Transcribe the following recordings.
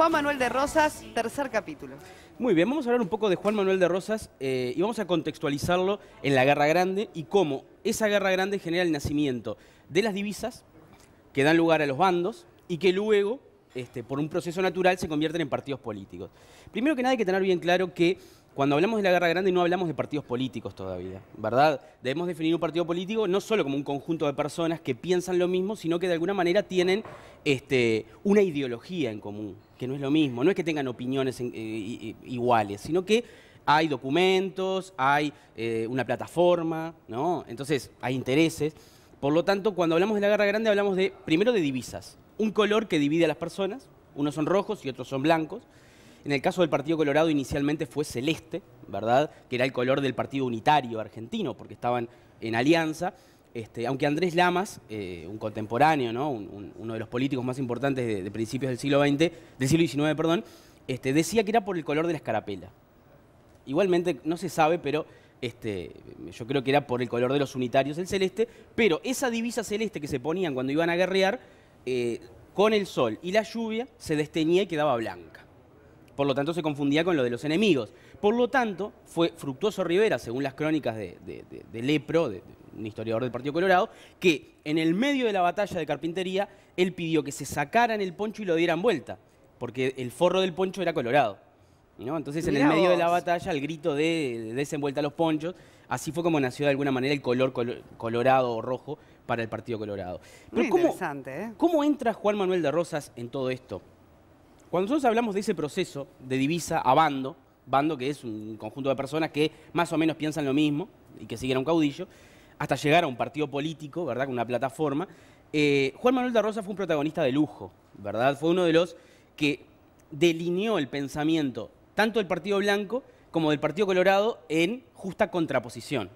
Juan Manuel de Rosas, tercer capítulo. Muy bien, vamos a hablar un poco de Juan Manuel de Rosas eh, y vamos a contextualizarlo en la Guerra Grande y cómo esa Guerra Grande genera el nacimiento de las divisas que dan lugar a los bandos y que luego, este, por un proceso natural, se convierten en partidos políticos. Primero que nada hay que tener bien claro que cuando hablamos de la guerra grande no hablamos de partidos políticos todavía, ¿verdad? Debemos definir un partido político no solo como un conjunto de personas que piensan lo mismo, sino que de alguna manera tienen este, una ideología en común, que no es lo mismo, no es que tengan opiniones eh, iguales, sino que hay documentos, hay eh, una plataforma, ¿no? Entonces hay intereses. Por lo tanto, cuando hablamos de la guerra grande hablamos de, primero de divisas, un color que divide a las personas, unos son rojos y otros son blancos, en el caso del Partido Colorado inicialmente fue celeste, ¿verdad? Que era el color del Partido Unitario argentino, porque estaban en alianza. Este, aunque Andrés Lamas, eh, un contemporáneo, uno de los políticos más importantes de, principios del siglo XX, del siglo XIX, perdón, este, decía que era por el color de la escarapela. Igualmente, no se sabe, pero este, yo creo que era por el color de los unitarios, el celeste, pero esa divisa celeste que se ponían cuando iban a guerrear, eh, con el sol y la lluvia, se desteñía y quedaba blanca. Por lo tanto, se confundía con lo de los enemigos. Por lo tanto, fue Fructuoso Rivera, según las crónicas de, Lepro, un historiador del Partido Colorado, que en el medio de la batalla de Carpintería, él pidió que se sacaran el poncho y lo dieran vuelta, porque el forro del poncho era colorado. ¿no? Entonces, en el medio de la batalla, el grito de desenvuelta los ponchos, así fue como nació de alguna manera el color colorado o rojo para el Partido Colorado. Pero Muy ¿Cómo ¿eh? entra Juan Manuel de Rosas en todo esto? Cuando nosotros hablamos de ese proceso de divisa a bando, bando que es un conjunto de personas que más o menos piensan lo mismo y que siguen a un caudillo, hasta llegar a un partido político, ¿verdad? Con una plataforma. Eh, Juan Manuel de Rosa fue un protagonista de lujo, ¿verdad? Fue uno de los que delineó el pensamiento tanto del Partido Blanco como del Partido Colorado en justa contraposición.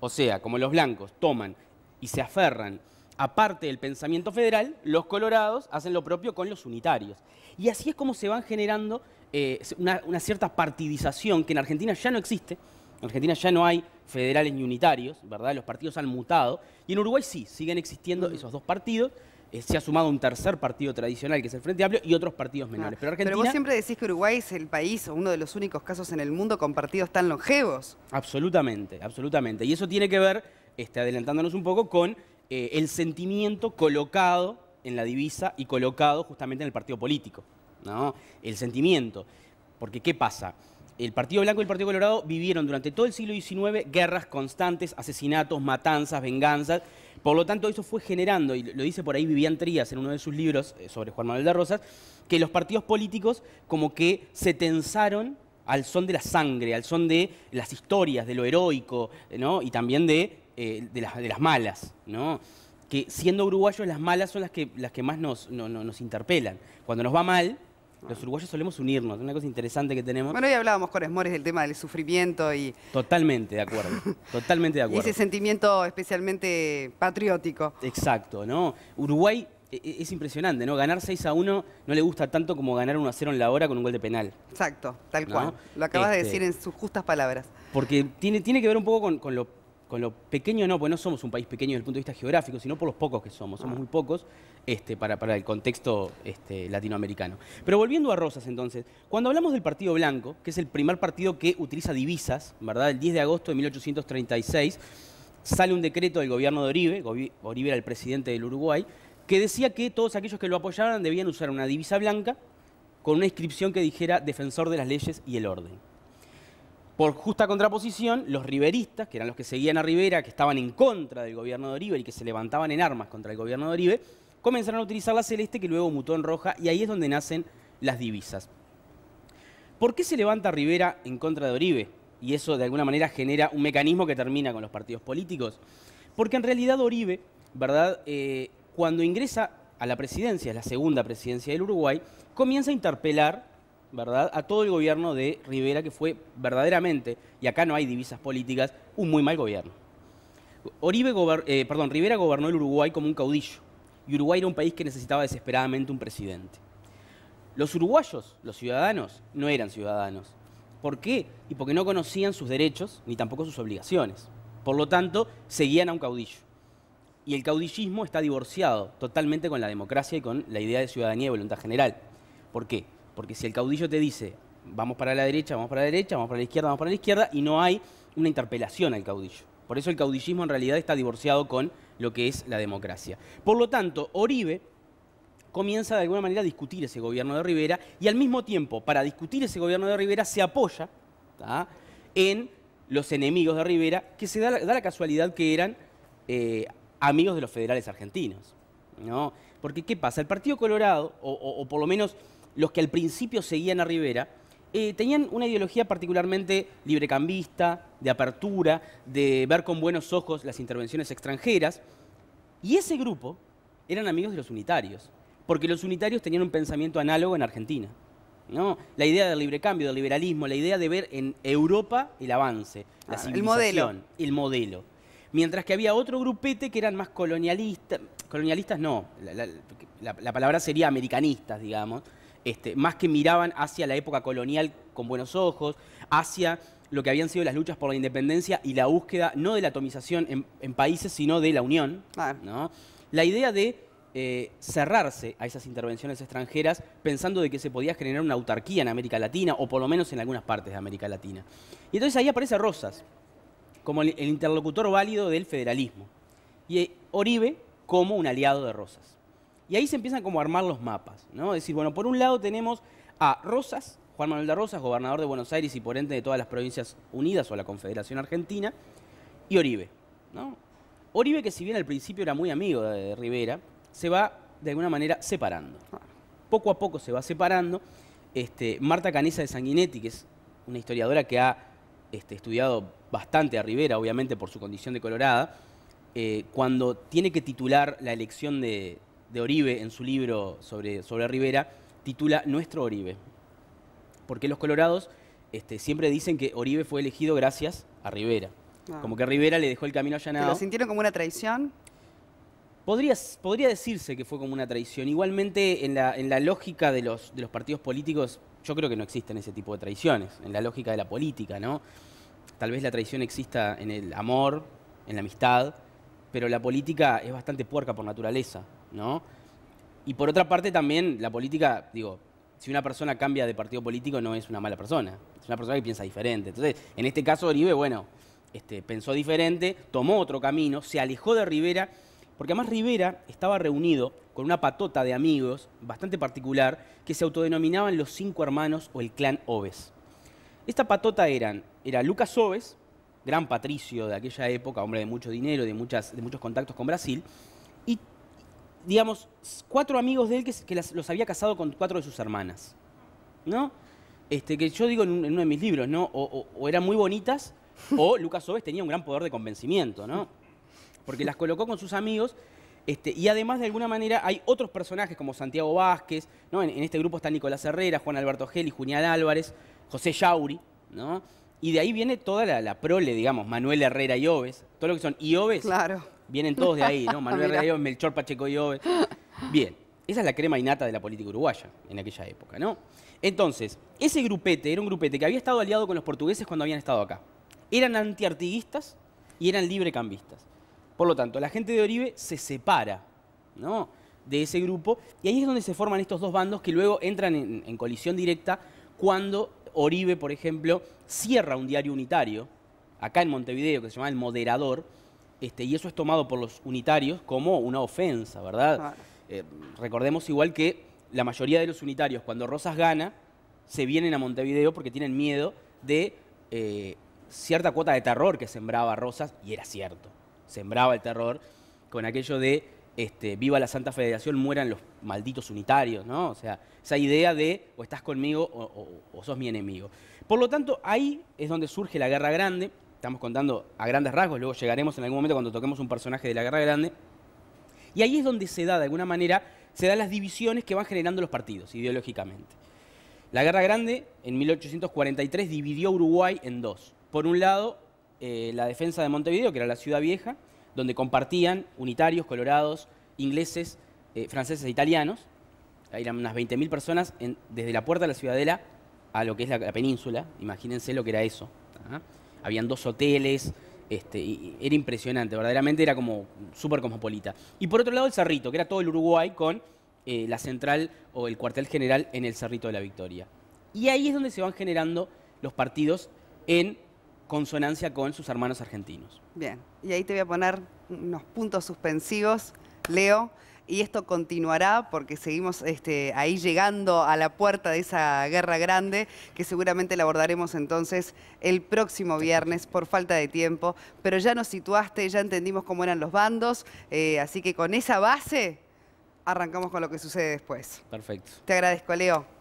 O sea, como los blancos toman y se aferran aparte del pensamiento federal, los colorados hacen lo propio con los unitarios. Y así es como se van generando eh, una, cierta partidización que en Argentina ya no existe. En Argentina ya no hay federales ni unitarios, ¿verdad? Los partidos han mutado. Y en Uruguay sí, siguen existiendo esos dos partidos. Eh, se ha sumado un tercer partido tradicional, que es el Frente Amplio, y otros partidos ah, menores. pero, Argentina... vos siempre decís que Uruguay es el país o uno de los únicos casos en el mundo con partidos tan longevos. Absolutamente, absolutamente. Y eso tiene que ver, este, adelantándonos un poco, con eh, el sentimiento colocado en la divisa y colocado justamente en el partido político. ¿no? El sentimiento. Porque ¿qué pasa? El Partido Blanco y el Partido Colorado vivieron durante todo el siglo XIX guerras constantes, asesinatos, matanzas, venganzas. Por lo tanto, eso fue generando, y lo dice por ahí Vivian Trías en uno de sus libros eh, sobre Juan Manuel de Rosas, que los partidos políticos como que se tensaron al son de la sangre, al son de las historias, de lo heroico, ¿no? y también de eh, de, las, malas, ¿no? Que siendo uruguayos las malas son las que, las que más nos, interpelan. Cuando nos va mal, los uruguayos solemos unirnos, es una cosa interesante que tenemos. Bueno, hoy hablábamos con Esmores del tema del sufrimiento y... Totalmente de acuerdo, totalmente de acuerdo. Y ese sentimiento especialmente patriótico. Exacto, ¿no? Uruguay e, e, es impresionante, ¿no? Ganar 6 a 1 no le gusta tanto como ganar 1 a 0 en la hora con un gol de penal. Exacto, tal cual. Lo acabas de este decir en sus justas palabras. Porque tiene, tiene que ver un poco con lo con lo pequeño no, pues no somos un país pequeño desde el punto de vista geográfico, sino por los pocos que somos, somos ah. muy pocos este, para, el contexto este, latinoamericano. Pero volviendo a Rosas entonces, cuando hablamos del Partido Blanco, que es el primer partido que utiliza divisas, ¿verdad? El 10 de agosto de 1836 sale un decreto del gobierno de Oribe, Oribe era el presidente del Uruguay, que decía que todos aquellos que lo apoyaran debían usar una divisa blanca con una inscripción que dijera defensor de las leyes y el orden. Por justa contraposición, los riberistas, que eran los que seguían a Rivera, que estaban en contra del gobierno de Oribe y que se levantaban en armas contra el gobierno de Oribe, comenzaron a utilizar la celeste que luego mutó en roja y ahí es donde nacen las divisas. ¿Por qué se levanta Rivera en contra de Oribe? Y eso de alguna manera genera un mecanismo que termina con los partidos políticos. Porque en realidad Oribe, ¿verdad? Eh, cuando ingresa a la presidencia, es la segunda presidencia del Uruguay, comienza a interpelar a todo el gobierno de Rivera, que fue verdaderamente, y acá no hay divisas políticas, un muy mal gobierno. Oribe eh, perdón, Rivera gobernó el Uruguay como un caudillo, y Uruguay era un país que necesitaba desesperadamente un presidente. Los uruguayos, los ciudadanos, no eran ciudadanos. ¿Por qué? Y porque no conocían sus derechos ni tampoco sus obligaciones. Por lo tanto, seguían a un caudillo. Y el caudillismo está divorciado totalmente con la democracia y con la idea de ciudadanía y voluntad general. ¿Por qué? Porque si el caudillo te dice, vamos para la derecha, vamos para la derecha, vamos para la izquierda, vamos para la izquierda, y no hay una interpelación al caudillo. Por eso el caudillismo en realidad está divorciado con lo que es la democracia. Por lo tanto, Oribe comienza de alguna manera a discutir ese gobierno de Rivera y al mismo tiempo, para discutir ese gobierno de Rivera, se apoya en los enemigos de Rivera, que se da, la, casualidad que eran eh, amigos de los federales argentinos. ¿no? Porque, ¿qué pasa? El Partido Colorado, o por lo menos los que al principio seguían a Rivera, eh, tenían una ideología particularmente librecambista, de apertura, de ver con buenos ojos las intervenciones extranjeras. Y ese grupo eran amigos de los unitarios, porque los unitarios tenían un pensamiento análogo en Argentina. ¿no? La idea del libre cambio, del liberalismo, la idea de ver en Europa el avance, la ah, civilización, el modelo. Mientras que había otro grupete que eran más colonialistas, colonialistas no, la palabra sería americanistas, digamos, este, más que miraban hacia la época colonial con buenos ojos, hacia lo que habían sido las luchas por la independencia y la búsqueda no de la atomización en, países, sino de la unión. La idea de eh, cerrarse a esas intervenciones extranjeras pensando de que se podía generar una autarquía en América Latina o por lo menos en algunas partes de América Latina. Y entonces ahí aparece Rosas como el interlocutor válido del federalismo y eh, Oribe como un aliado de Rosas. Y ahí se empiezan como a armar los mapas, ¿no? Es decir, bueno, por un lado tenemos a Rosas, Juan Manuel de Rosas, gobernador de Buenos Aires y por ende de todas las provincias unidas o la Confederación Argentina, y Oribe, ¿no? Oribe, que si bien al principio era muy amigo de Rivera, se va de alguna manera separando. Poco a poco se va separando. Este, Marta Canesa de Sanguinetti, que es una historiadora que ha este, estudiado bastante a Rivera, obviamente por su condición de Colorada, eh, cuando tiene que titular la elección de, de Oribe en su libro sobre, sobre Rivera, titula Nuestro Oribe. Porque los colorados este, siempre dicen que Oribe fue elegido gracias a Rivera. Ah. Como que Rivera le dejó el camino allanado. ¿Lo sintieron como una traición? Podría, podría decirse que fue como una traición. Igualmente, en la, en la lógica de los, de los partidos políticos, yo creo que no existen ese tipo de traiciones, en la lógica de la política, ¿no? Tal vez la traición exista en el amor, en la amistad, pero la política es bastante puerca por naturaleza. ¿no? Y por otra parte también la política, digo, si una persona cambia de partido político no es una mala persona, es una persona que piensa diferente. Entonces, en este caso Oribe, bueno, este, pensó diferente, tomó otro camino, se alejó de Rivera, porque además Rivera estaba reunido con una patota de amigos bastante particular que se autodenominaban los cinco hermanos o el clan Oves. Esta patota eran, era Lucas Oves, gran patricio de aquella época, hombre de mucho dinero, de, muchas, de muchos contactos con Brasil, y digamos, cuatro amigos de él que, los había casado con cuatro de sus hermanas, ¿no? Este, que yo digo en, uno de mis libros, ¿no? O, eran muy bonitas, o Lucas Oves tenía un gran poder de convencimiento, ¿no? Porque las colocó con sus amigos este, y además, de alguna manera, hay otros personajes como Santiago Vázquez, ¿no? en, este grupo está Nicolás Herrera, Juan Alberto Geli, Junial Álvarez, José Yauri, ¿no? Y de ahí viene toda la, la prole, digamos, Manuel Herrera y Oves, todo lo que son. Y Oves, claro. Vienen todos de ahí, ¿no? Manuel Rayón, Melchor Pacheco y Bien, esa es la crema innata de la política uruguaya en aquella época, ¿no? Entonces, ese grupete era un grupete que había estado aliado con los portugueses cuando habían estado acá. Eran antiartiguistas y eran librecambistas. Por lo tanto, la gente de Oribe se separa, ¿no? De ese grupo y ahí es donde se forman estos dos bandos que luego entran en, en colisión directa cuando Oribe, por ejemplo, cierra un diario unitario acá en Montevideo que se llama El Moderador, este, y eso es tomado por los unitarios como una ofensa, ¿verdad? Eh, recordemos igual que la mayoría de los unitarios, cuando Rosas gana, se vienen a Montevideo porque tienen miedo de eh, cierta cuota de terror que sembraba Rosas, y era cierto, sembraba el terror con aquello de este, viva la Santa Federación, mueran los malditos unitarios, ¿no? O sea, esa idea de o estás conmigo o sos mi enemigo. Por lo tanto, ahí es donde surge la Guerra Grande, estamos contando a grandes rasgos, luego llegaremos en algún momento cuando toquemos un personaje de la Guerra Grande. Y ahí es donde se da, de alguna manera, se dan las divisiones que van generando los partidos ideológicamente. La Guerra Grande, en 1843, dividió Uruguay en dos. Por un lado, eh, la defensa de Montevideo, que era la ciudad vieja, donde compartían unitarios, colorados, ingleses, eh, franceses e italianos. Ahí eran unas 20.000 personas desde la puerta de la ciudadela a lo que es la, península. Imagínense lo que era eso. ¿ah? habían dos hoteles, este, era impresionante, verdaderamente era como súper cosmopolita. Y por otro lado el Cerrito, que era todo el Uruguay con eh, la central o el cuartel general en el Cerrito de la Victoria. Y ahí es donde se van generando los partidos en consonancia con sus hermanos argentinos. Bien, y ahí te voy a poner unos puntos suspensivos, Leo y esto continuará porque seguimos este, ahí llegando a la puerta de esa guerra grande que seguramente la abordaremos entonces el próximo viernes por falta de tiempo, pero ya nos situaste, ya entendimos cómo eran los bandos, eh, así que con esa base arrancamos con lo que sucede después. Perfecto. Te agradezco, Leo.